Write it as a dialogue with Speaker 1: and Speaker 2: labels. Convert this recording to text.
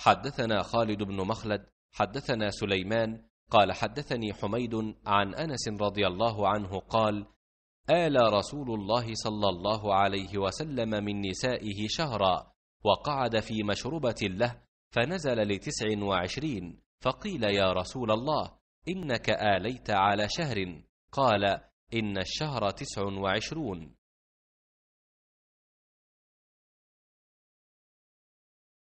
Speaker 1: حدثنا خالد بن
Speaker 2: مخلد حدثنا سليمان قال حدثني حميد عن انس رضي الله عنه قال آل رسول الله صلى الله عليه وسلم من نسائه شهرا وقعد في مشربة له فنزل لتسع وعشرين فقيل يا رسول الله إنك آليت على شهر قال
Speaker 1: إن الشهر تسع وعشرون